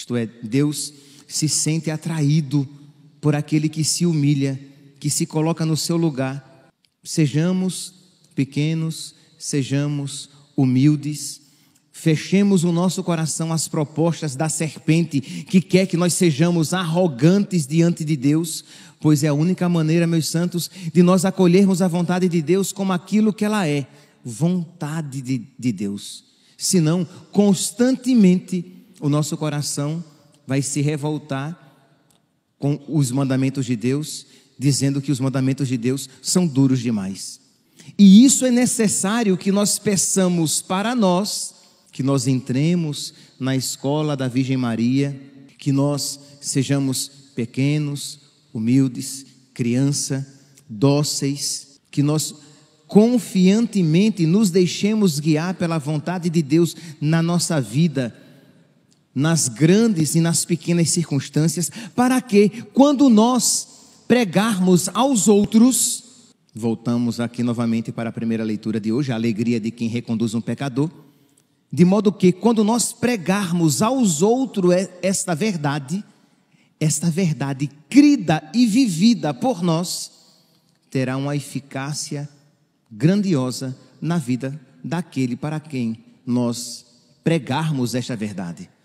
Isto é, Deus se sente atraído por aquele que se humilha, que se coloca no seu lugar. Sejamos pequenos, sejamos humildes. Fechemos o nosso coração às propostas da serpente que quer que nós sejamos arrogantes diante de Deus, pois é a única maneira, meus santos, de nós acolhermos a vontade de Deus como aquilo que ela é vontade de, de Deus. Senão, constantemente, o nosso coração vai se revoltar com os mandamentos de Deus, dizendo que os mandamentos de Deus são duros demais. E isso é necessário que nós peçamos para nós, que nós entremos na escola da Virgem Maria, que nós sejamos pequenos, humildes, criança, dóceis, que nós confiantemente nos deixemos guiar pela vontade de Deus na nossa vida nas grandes e nas pequenas circunstâncias, para que, quando nós pregarmos aos outros, voltamos aqui novamente para a primeira leitura de hoje, a alegria de quem reconduz um pecador, de modo que, quando nós pregarmos aos outros esta verdade, esta verdade crida e vivida por nós, terá uma eficácia grandiosa na vida daquele para quem nós pregarmos esta verdade.